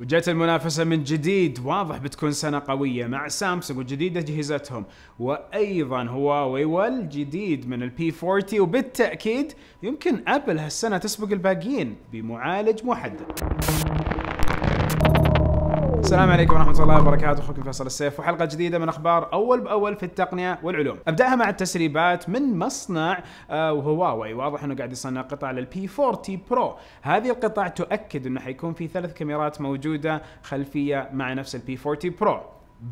وجت المنافسة من جديد واضح بتكون سنة قوية مع سامسونج وجديد أجهزتهم وأيضا هواوي والجديد من البي 40 وبالتأكيد يمكن أبل هالسنة تسبق الباقيين بمعالج محدد السلام عليكم ورحمه الله وبركاته اخوكم فيصل السيف وحلقه جديده من اخبار اول باول في التقنيه والعلوم ابداها مع التسريبات من مصنع آه، هواوي واضح انه قاعد يصنع قطع للبي 40 برو هذه القطع تؤكد انه حيكون في ثلاث كاميرات موجوده خلفيه مع نفس البي 40 برو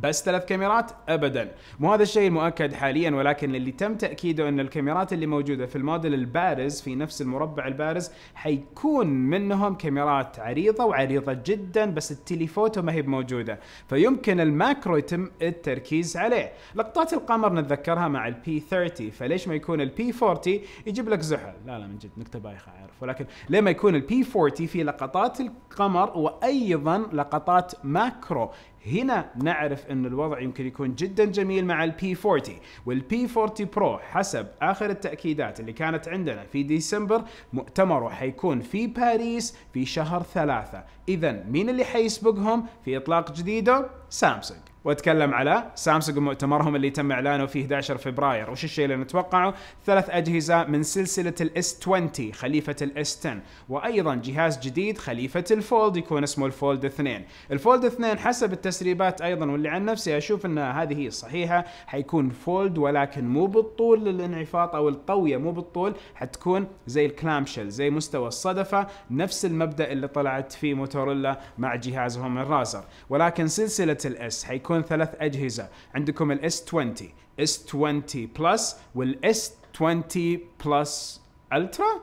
بس ثلاث كاميرات ابدا مو هذا الشيء المؤكد حاليا ولكن اللي تم تاكيده ان الكاميرات اللي موجوده في الموديل البارز في نفس المربع البارز حيكون منهم كاميرات عريضه وعريضه جدا بس التليفوتو ما هي موجوده فيمكن الماكرو يتم التركيز عليه لقطات القمر نتذكرها مع البي 30 فليش ما يكون البي 40 يجيب لك زحل لا لا من جد نكته بايخه عارف ولكن ليه ما يكون البي 40 في لقطات القمر وايضا لقطات ماكرو هنا نعرف ان الوضع يمكن يكون جدا جميل مع البي 40 والبي 40 برو حسب اخر التاكيدات اللي كانت عندنا في ديسمبر مؤتمره حيكون في باريس في شهر ثلاثة اذا مين اللي حيسبقهم في اطلاق جديده سامسونج واتكلم على سامسونج مؤتمرهم اللي تم اعلانه في 11 فبراير، وش الشيء اللي نتوقعه؟ ثلاث اجهزه من سلسله الاس 20 خليفه الاس 10 وايضا جهاز جديد خليفه الفولد يكون اسمه الفولد 2 الفولد 2 حسب التسريبات ايضا واللي عن نفسي اشوف ان هذه هي الصحيحه حيكون فولد ولكن مو بالطول للانعفاط او القويه مو بالطول حتكون زي الكلامشل زي مستوى الصدفه نفس المبدا اللي طلعت فيه موتوريلا مع جهازهم الرازر ولكن سلسله الاس حيكون يكون ثلاث اجهزه عندكم الاس 20 اس 20 بلس والاس 20 بلس الترا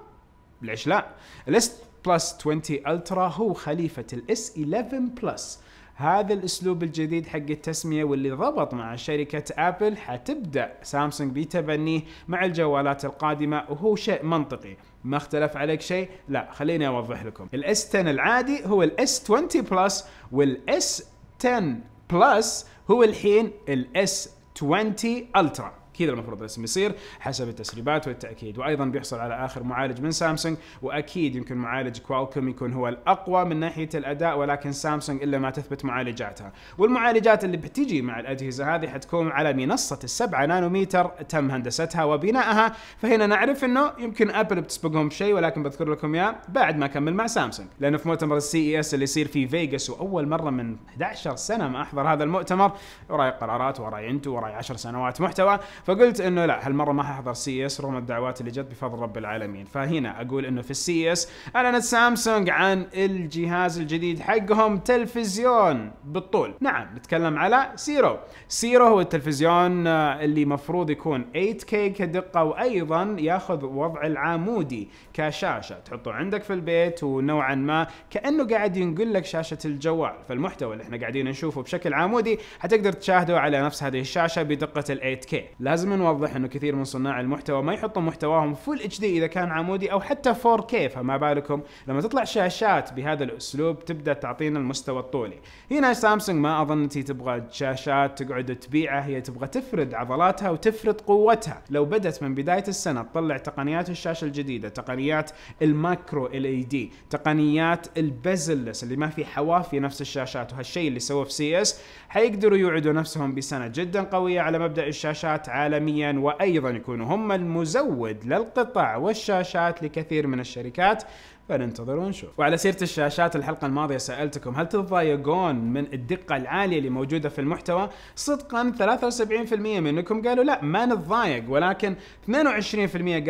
ليش لا الاس بلس 20 الترا هو خليفه الاس 11 بلس هذا الاسلوب الجديد حق التسميه واللي ضبط مع شركه ابل حتبدا سامسونج بتبنيه مع الجوالات القادمه وهو شيء منطقي ما اختلف عليك شيء لا خليني اوضح لكم الاس 10 العادي هو الاس 20 بلس والاس 10 بلس هو الحين الاس 20 الترا كذا المفروض الاسم يصير حسب التسريبات والتاكيد وايضا بيحصل على اخر معالج من سامسونج واكيد يمكن معالج كوالكوم يكون هو الاقوى من ناحيه الاداء ولكن سامسونج الا ما تثبت معالجاتها والمعالجات اللي بتجي مع الاجهزه هذه حتكون على منصه السبعة نانوميتر تم هندستها وبنائها فهنا نعرف انه يمكن ابل بتسبقهم بشيء ولكن بذكر لكم اياه بعد ما اكمل مع سامسونج لانه في مؤتمر السي اي اس اللي يصير في فيغاس واول مره من 11 سنه ما احضر هذا المؤتمر وراي قرارات وراي انتو وراي 10 سنوات محتوى فقلت انه لا هالمره ما ححضر سي اس رغم الدعوات اللي جت بفضل رب العالمين فهنا اقول انه في السي اس اعلنت سامسونج عن الجهاز الجديد حقهم تلفزيون بالطول نعم نتكلم على سيرو سيرو هو التلفزيون آه، اللي مفروض يكون 8K كدقة وأيضا ياخذ وضع العمودي كشاشة تحطه عندك في البيت ونوعا ما كأنه قاعد ينقل لك شاشة الجوال فالمحتوى اللي احنا قاعدين نشوفه بشكل عمودي حتقدر تشاهده على نفس هذه الشاشة بدقة ال 8K لازم لازم نوضح انه كثير من صناع المحتوى ما يحطوا محتواهم فول اتش دي اذا كان عمودي او حتى 4 كي فما بالكم لما تطلع شاشات بهذا الاسلوب تبدا تعطينا المستوى الطولي هنا سامسونج ما اظن تبغى شاشات تقعد تبيعها هي تبغى تفرد عضلاتها وتفرد قوتها لو بدت من بدايه السنه تطلع تقنيات الشاشه الجديده تقنيات الماكرو ال اي دي تقنيات البزلس اللي ما في حواف في نفس الشاشات وهالشيء اللي سووه في سي اس حيقدروا يوعدوا نفسهم بسنه جدا قويه على مبدا الشاشات عالميا وأيضا يكونوا هم المزود للقطع والشاشات لكثير من الشركات فننتظر ونشوف وعلى سيرة الشاشات الحلقة الماضية سألتكم هل تتضايقون من الدقة العالية اللي موجودة في المحتوى صدقا 73% منكم قالوا لا ما نتضايق ولكن 22%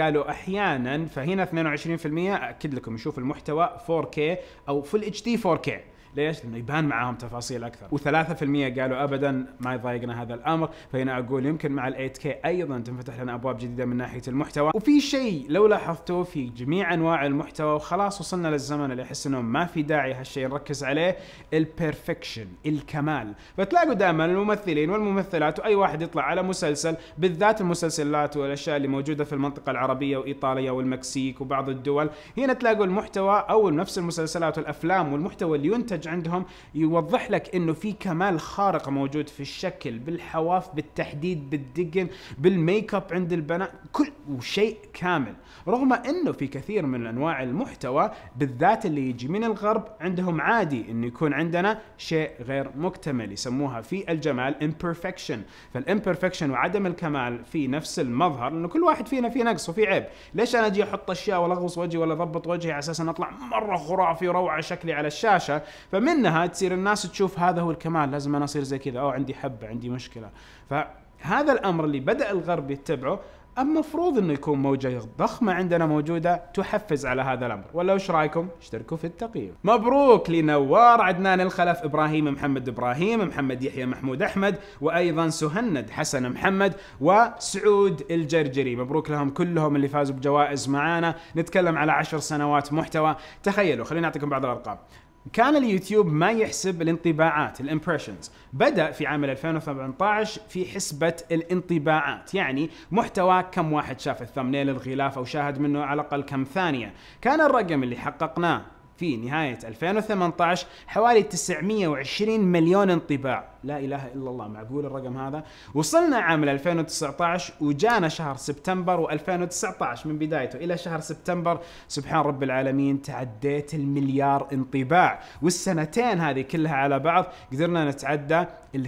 قالوا أحيانا فهنا 22% أكد لكم يشوف المحتوى 4K أو فل اتش 4K ليش؟ لانه يبان معاهم تفاصيل اكثر و3% قالوا ابدا ما يضايقنا هذا الامر فهنا اقول يمكن مع ال 8K ايضا تنفتح لنا ابواب جديده من ناحيه المحتوى وفي شيء لو لاحظتوه في جميع انواع المحتوى وخلاص وصلنا للزمن اللي احس انه ما في داعي هالشيء نركز عليه البرفكشن الكمال فتلاقوا دائما الممثلين والممثلات واي واحد يطلع على مسلسل بالذات المسلسلات والاشياء اللي موجوده في المنطقه العربيه وايطاليا والمكسيك وبعض الدول هنا تلاقوا المحتوى او نفس المسلسلات والافلام والمحتوى اللي ينتج المنتج عندهم يوضح لك انه في كمال خارق موجود في الشكل بالحواف بالتحديد بالدقن بالميك اب عند البنات كل شيء كامل رغم انه في كثير من انواع المحتوى بالذات اللي يجي من الغرب عندهم عادي انه يكون عندنا شيء غير مكتمل يسموها في الجمال imperfection فالimperfection وعدم الكمال في نفس المظهر انه كل واحد فينا فيه نقص وفي عيب ليش انا اجي احط اشياء ولا اغوص وجهي ولا اضبط وجهي على اساس ان اطلع مره خرافي وروعه شكلي على الشاشه فمنها تصير الناس تشوف هذا هو الكمال لازم انا اصير زي كذا او عندي حبه عندي مشكله فهذا الامر اللي بدا الغرب يتبعه المفروض انه يكون موجه ضخمه عندنا موجوده تحفز على هذا الامر، ولا وش رايكم؟ اشتركوا في التقييم. مبروك لنوار عدنان الخلف، ابراهيم محمد ابراهيم، محمد يحيى محمود احمد، وايضا سهند حسن محمد وسعود الجرجري، مبروك لهم كلهم اللي فازوا بجوائز معانا، نتكلم على عشر سنوات محتوى، تخيلوا خليني اعطيكم بعض الارقام. كان اليوتيوب ما يحسب الانطباعات الامبريشنز بدا في عام 2018 في حسبه الانطباعات يعني محتوى كم واحد شاف الثمنيل الغلاف او شاهد منه على الاقل كم ثانيه كان الرقم اللي حققناه في نهاية 2018 حوالي 920 مليون انطباع لا إله إلا الله معقول الرقم هذا وصلنا عام 2019 وجانا شهر سبتمبر و2019 من بدايته إلى شهر سبتمبر سبحان رب العالمين تعديت المليار انطباع والسنتين هذه كلها على بعض قدرنا نتعدى ال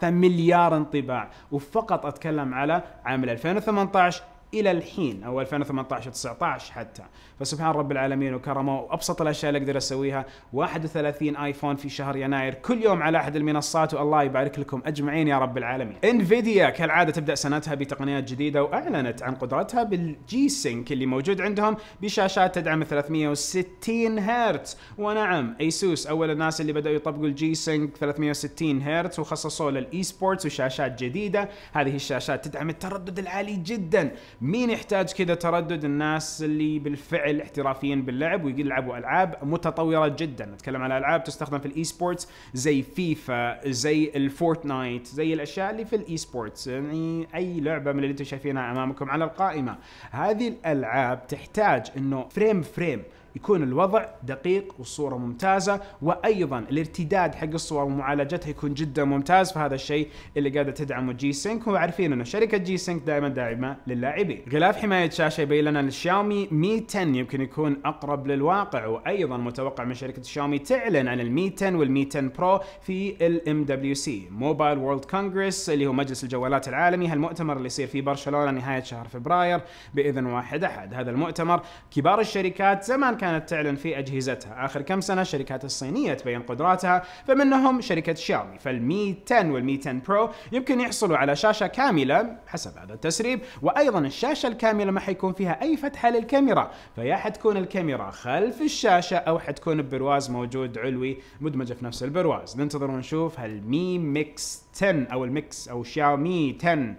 2.3 مليار انطباع وفقط أتكلم على عام 2018 الى الحين او 2018 19 حتى فسبحان رب العالمين وكرمه وابسط الاشياء اللي اقدر اسويها 31 ايفون في شهر يناير كل يوم على احد المنصات والله يبارك لكم اجمعين يا رب العالمين انفيديا كالعاده تبدا سنتها بتقنيات جديده واعلنت عن قدرتها بالجي سينك اللي موجود عندهم بشاشات تدعم 360 هرتز ونعم ايسوس اول الناس اللي بداوا يطبقوا الجي سينك 360 هرتز وخصصوه للاي سبورتس وشاشات جديده هذه الشاشات تدعم التردد العالي جدا مين يحتاج كذا تردد الناس اللي بالفعل احترافيين باللعب ويلعبوا العاب متطوره جدا نتكلم على العاب تستخدم في الاي سبورتس زي فيفا زي الفورتنايت زي الاشياء اللي في الاي سبورتس يعني اي لعبه من اللي انتم شايفينها امامكم على القائمه هذه الالعاب تحتاج انه فريم فريم يكون الوضع دقيق والصوره ممتازه وايضا الارتداد حق الصور ومعالجتها يكون جدا ممتاز فهذا الشيء اللي قاعده تدعمه جي سينك وعارفين انه شركه جي سينك دائما داعمه للاعبين. غلاف حمايه شاشه يبين لنا ان الشاومي مي 10 يمكن يكون اقرب للواقع وايضا متوقع من شركه شاومي تعلن عن المي 10 والمي 10 برو في الام دبليو سي موبايل وورلد كونغرس اللي هو مجلس الجوالات العالمي هالمؤتمر اللي يصير في برشلونه نهايه شهر فبراير باذن واحد احد هذا المؤتمر كبار الشركات زمان كانت تعلن في أجهزتها آخر كم سنة الشركات الصينية تبين قدراتها فمنهم شركة شاومي فالمي 10 والمي 10 برو يمكن يحصلوا على شاشة كاملة حسب هذا التسريب وأيضا الشاشة الكاملة ما حيكون فيها أي فتحة للكاميرا فيا حتكون الكاميرا خلف الشاشة أو حتكون برواز موجود علوي مدمجة في نفس البرواز ننتظر ونشوف هالمي ميكس 10 أو المكس أو شاومي 10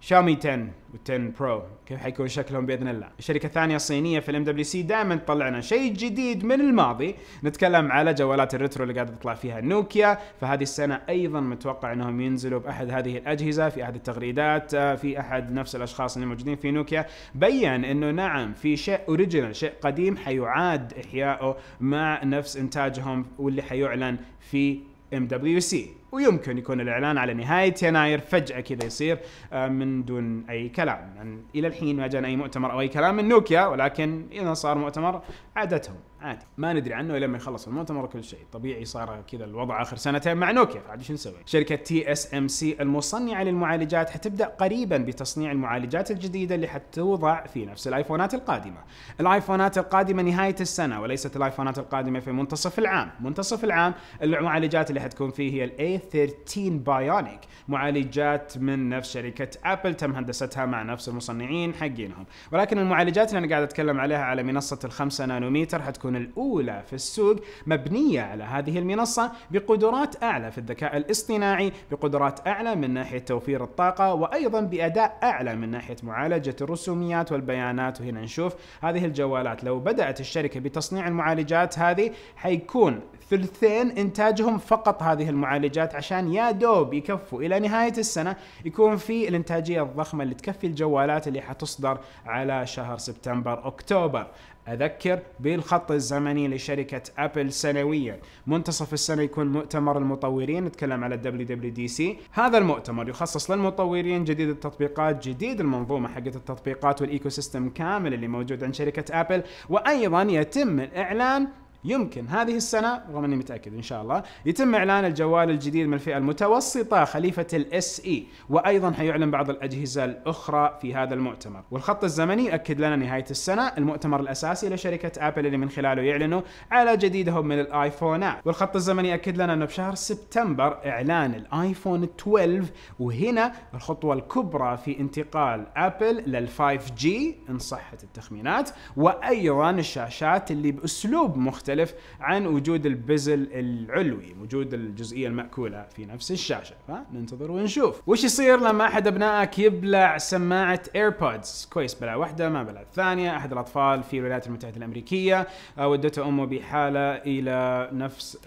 شاومي 10 و10 برو كيف حيكون شكلهم باذن الله الشركه الثانيه الصينيه في الام دبليو سي دائما تطلع لنا شيء جديد من الماضي نتكلم على جوالات الريترو اللي قاعده تطلع فيها نوكيا فهذه السنه ايضا متوقع انهم ينزلوا باحد هذه الاجهزه في احد التغريدات آه، في احد نفس الاشخاص اللي موجودين في نوكيا بين انه نعم في شيء اوريجينال شيء قديم حيعاد احيائه مع نفس انتاجهم واللي حيعلن في ام دبليو سي ويمكن يكون الاعلان على نهايه يناير فجاه كذا يصير آه، من دون اي كلام يعني الى الحين ما جانا اي مؤتمر او اي كلام من نوكيا ولكن اذا صار مؤتمر عادتهم عادي ما ندري عنه لما يخلص المؤتمر وكل شيء طبيعي صار كذا الوضع اخر سنتين مع نوكيا عاد ايش نسوي شركه تي اس ام سي المصنعه للمعالجات حتبدا قريبا بتصنيع المعالجات الجديده اللي حتوضع في نفس الايفونات القادمه الايفونات القادمه نهايه السنه وليست الايفونات القادمه في منتصف العام منتصف العام المعالجات اللي حتكون فيه هي الاي 13 بايونيك معالجات من نفس شركه ابل تم هندستها مع نفس المصنعين حقينهم ولكن المعالجات اللي انا قاعد اتكلم عليها على منصه ال5 نانومتر حتكون الأولى في السوق مبنية على هذه المنصة بقدرات أعلى في الذكاء الاصطناعي بقدرات أعلى من ناحية توفير الطاقة وأيضا بأداء أعلى من ناحية معالجة الرسوميات والبيانات وهنا نشوف هذه الجوالات لو بدأت الشركة بتصنيع المعالجات هذه حيكون ثلثين انتاجهم فقط هذه المعالجات عشان يا دوب يكفوا الى نهايه السنه يكون في الانتاجيه الضخمه اللي تكفي الجوالات اللي حتصدر على شهر سبتمبر اكتوبر أذكر بالخط الزمني لشركة أبل سنويا منتصف السنة يكون مؤتمر المطورين نتكلم على WWDC هذا المؤتمر يخصص للمطورين جديد التطبيقات جديد المنظومة حقت التطبيقات والإيكو سيستم كامل اللي موجود عند شركة أبل وأيضا يتم الإعلان يمكن هذه السنة رغم أني متأكد إن شاء الله يتم إعلان الجوال الجديد من الفئة المتوسطة خليفة الاس اي e، وأيضا حيعلن بعض الأجهزة الأخرى في هذا المؤتمر والخط الزمني أكد لنا نهاية السنة المؤتمر الأساسي لشركة أبل اللي من خلاله يعلنوا على جديدهم من الآيفونات والخط الزمني أكد لنا أنه بشهر سبتمبر إعلان الآيفون 12 وهنا الخطوة الكبرى في انتقال أبل لل 5G إن صحت التخمينات وأيضا الشاشات اللي بأسلوب مختلف يختلف عن وجود البزل العلوي وجود الجزئية المأكولة في نفس الشاشة فننتظر ونشوف وش يصير لما أحد أبنائك يبلع سماعة ايربودز كويس بلع واحدة ما بلع الثانية أحد الأطفال في الولايات المتحدة الأمريكية آه، ودته أمه بحالة إلى نفس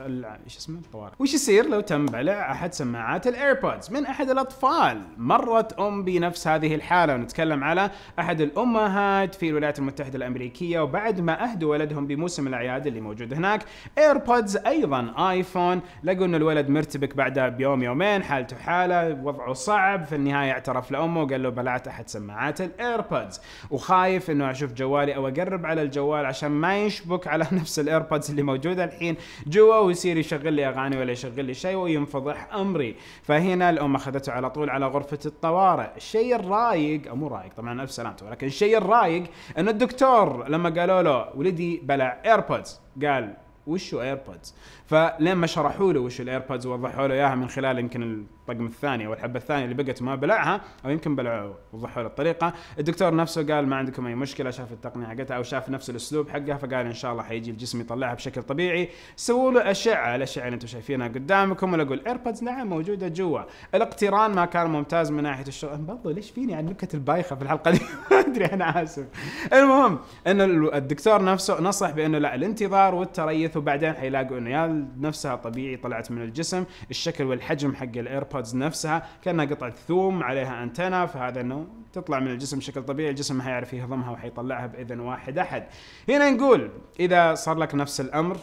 ايش اسمه الطوارئ وش يصير لو تم بلع أحد سماعات الايربودز من أحد الأطفال مرت أم بنفس هذه الحالة ونتكلم على أحد الأمهات في الولايات المتحدة الأمريكية وبعد ما أهدوا ولدهم بموسم الأعياد اللي موجود موجود هناك ايربودز ايضا ايفون لقوا ان الولد مرتبك بعدها بيوم يومين حالته حاله وضعه صعب في النهايه اعترف لامه وقال له بلعت احد سماعات الايربودز وخايف انه اشوف جوالي او اقرب على الجوال عشان ما يشبك على نفس الايربودز اللي موجوده الحين جوا ويصير يشغل لي اغاني ولا يشغل لي شيء وينفضح امري فهنا الام اخذته على طول على غرفه الطوارئ الشيء الرايق او مو رايق طبعا الف سلامته ولكن الشيء الرايق ان الدكتور لما قالوا له ولدي بلع ايربودز قال وشو ايربودز فلما شرحوا له وش الايربودز ووضحوا له اياها من خلال يمكن الطقم الثاني او الحبه الثانيه اللي بقت ما بلعها او يمكن بلعوه وضحوا له الطريقه الدكتور نفسه قال ما عندكم اي مشكله شاف التقنيه حقتها او شاف نفس الاسلوب حقها فقال ان شاء الله حيجي الجسم يطلعها بشكل طبيعي سووا له اشعه الاشعه اللي انتم شايفينها قدامكم ولا اقول ايربودز نعم موجوده جوا الاقتران ما كان ممتاز من ناحيه الشغل برضو ليش فيني عن نكت البايخه في الحلقه دي ما ادري انا اسف المهم انه الدكتور نفسه نصح بانه لا الانتظار والتريث وبعدين حيلاقوا انه يا نفسها طبيعي طلعت من الجسم الشكل والحجم حق الايربودز نفسها كانها قطعه ثوم عليها انتنا فهذا انه تطلع من الجسم بشكل طبيعي الجسم ما حيعرف يهضمها وحيطلعها باذن واحد احد هنا نقول اذا صار لك نفس الامر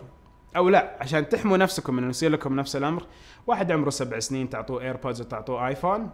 او لا عشان تحموا نفسكم من انه يصير لكم نفس الامر واحد عمره سبع سنين تعطوه ايربودز وتعطوه ايفون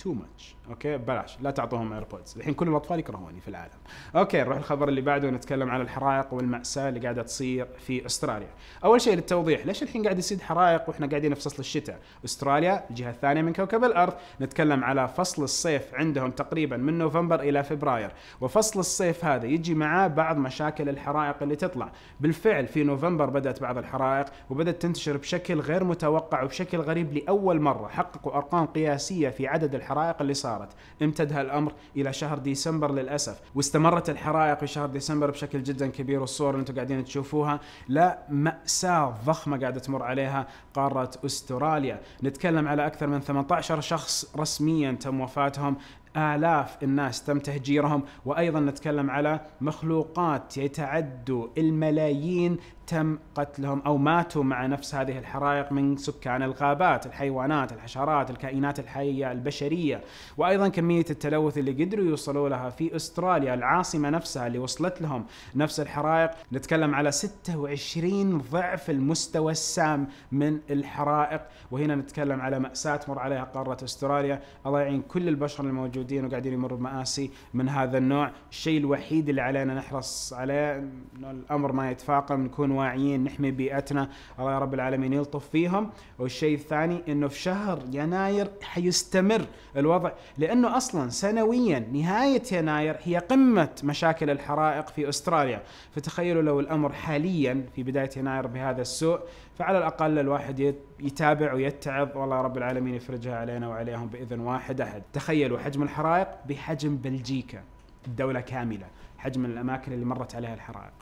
تو ماتش اوكي بلاش لا تعطوهم ايربودز الحين كل الاطفال يكرهوني في العالم اوكي نروح الخبر اللي بعده ونتكلم عن الحرائق والمأساة اللي قاعده تصير في استراليا اول شيء للتوضيح ليش الحين قاعد يصير حرائق واحنا قاعدين في فصل الشتاء استراليا الجهه الثانيه من كوكب الارض نتكلم على فصل الصيف عندهم تقريبا من نوفمبر الى فبراير وفصل الصيف هذا يجي معاه بعض مشاكل الحرائق اللي تطلع بالفعل في نوفمبر بدات بعض الحرائق وبدات تنتشر بشكل غير متوقع وبشكل غريب لاول مره حققوا ارقام قياسيه في عدد الحرائق الحرائق اللي صارت امتد هالامر الى شهر ديسمبر للاسف واستمرت الحرائق في شهر ديسمبر بشكل جدا كبير والصور اللي انتم قاعدين تشوفوها لا ماساه ضخمه قاعده تمر عليها قاره استراليا نتكلم على اكثر من 18 شخص رسميا تم وفاتهم آلاف الناس تم تهجيرهم وأيضا نتكلم على مخلوقات يتعدوا الملايين تم قتلهم او ماتوا مع نفس هذه الحرائق من سكان الغابات، الحيوانات، الحشرات، الكائنات الحيه، البشريه، وايضا كميه التلوث اللي قدروا يوصلوا لها في استراليا العاصمه نفسها اللي وصلت لهم نفس الحرائق، نتكلم على 26 ضعف المستوى السام من الحرائق، وهنا نتكلم على ماساه تمر عليها قاره استراليا، الله يعين كل البشر الموجودين وقاعدين يمروا بمآسي من هذا النوع، الشيء الوحيد اللي علينا نحرص عليه انه الامر ما يتفاقم نكون واعيين نحمي بيئتنا الله يا رب العالمين يلطف فيهم والشيء الثاني انه في شهر يناير حيستمر الوضع لانه اصلا سنويا نهايه يناير هي قمه مشاكل الحرائق في استراليا فتخيلوا لو الامر حاليا في بدايه يناير بهذا السوء فعلى الاقل الواحد يتابع ويتعظ والله رب العالمين يفرجها علينا وعليهم باذن واحد احد تخيلوا حجم الحرائق بحجم بلجيكا الدوله كامله حجم الاماكن اللي مرت عليها الحرائق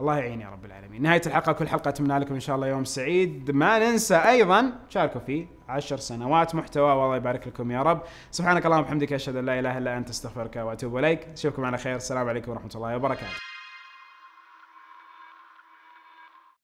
الله يعين يا رب العالمين نهاية الحلقة كل حلقة أتمنى لكم إن شاء الله يوم سعيد ما ننسى أيضا شاركوا في عشر سنوات محتوى والله يبارك لكم يا رب سبحانك اللهم وبحمدك أشهد أن لا إله إلا أنت أستغفرك وأتوب إليك أشوفكم على خير السلام عليكم ورحمة الله وبركاته